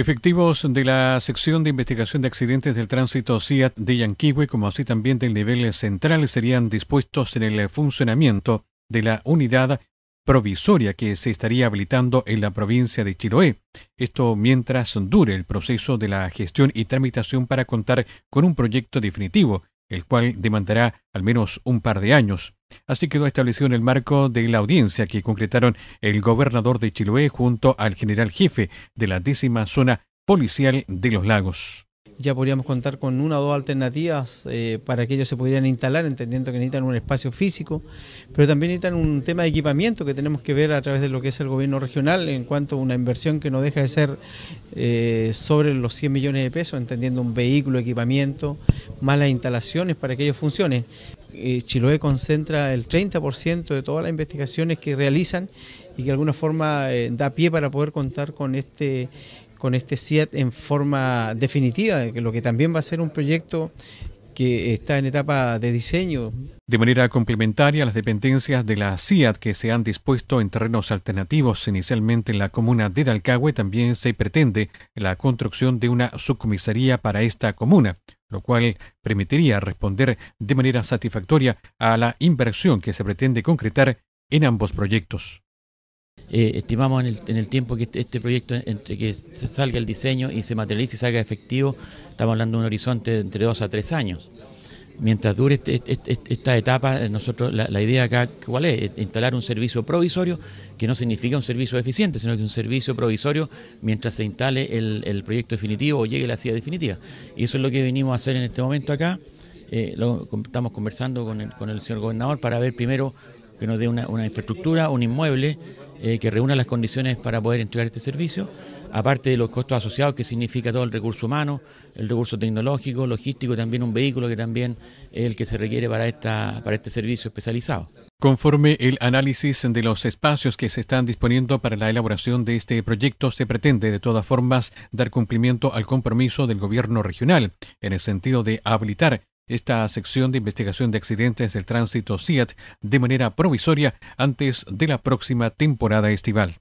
Efectivos de la sección de investigación de accidentes del tránsito CIAT de Yanquihue, como así también del nivel central, serían dispuestos en el funcionamiento de la unidad provisoria que se estaría habilitando en la provincia de Chiloé. Esto mientras dure el proceso de la gestión y tramitación para contar con un proyecto definitivo el cual demandará al menos un par de años. Así quedó establecido en el marco de la audiencia que concretaron el gobernador de Chiloé junto al general jefe de la décima zona policial de los lagos ya podríamos contar con una o dos alternativas eh, para que ellos se pudieran instalar, entendiendo que necesitan un espacio físico, pero también necesitan un tema de equipamiento que tenemos que ver a través de lo que es el gobierno regional en cuanto a una inversión que no deja de ser eh, sobre los 100 millones de pesos, entendiendo un vehículo, equipamiento, más las instalaciones para que ellos funcionen. Eh, Chiloé concentra el 30% de todas las investigaciones que realizan y que de alguna forma da pie para poder contar con este con este CIAT en forma definitiva, lo que también va a ser un proyecto que está en etapa de diseño. De manera complementaria, a las dependencias de la CIAT que se han dispuesto en terrenos alternativos inicialmente en la comuna de Dalcahue también se pretende la construcción de una subcomisaría para esta comuna, lo cual permitiría responder de manera satisfactoria a la inversión que se pretende concretar en ambos proyectos. Eh, estimamos en el, tiempo que este, este, proyecto, entre que se salga el diseño y se materialice y salga efectivo, estamos hablando de un horizonte entre dos a tres años. Mientras dure este, este, esta etapa, eh, nosotros la, idea acá, ¿cuál es? Eh, instalar un servicio provisorio, que no significa un servicio eficiente, sino que un servicio provisorio mientras se instale el, proyecto definitivo o llegue la silla definitiva. Y eso es lo que venimos a hacer en este momento acá. estamos conversando con el, señor gobernador para ver primero que nos dé una infraestructura, un inmueble eh, que reúna las condiciones para poder entregar este servicio, aparte de los costos asociados, que significa todo el recurso humano, el recurso tecnológico, logístico, también un vehículo que también es el que se requiere para, esta, para este servicio especializado. Conforme el análisis de los espacios que se están disponiendo para la elaboración de este proyecto, se pretende de todas formas dar cumplimiento al compromiso del gobierno regional en el sentido de habilitar esta sección de investigación de accidentes del tránsito CIAT de manera provisoria antes de la próxima temporada estival.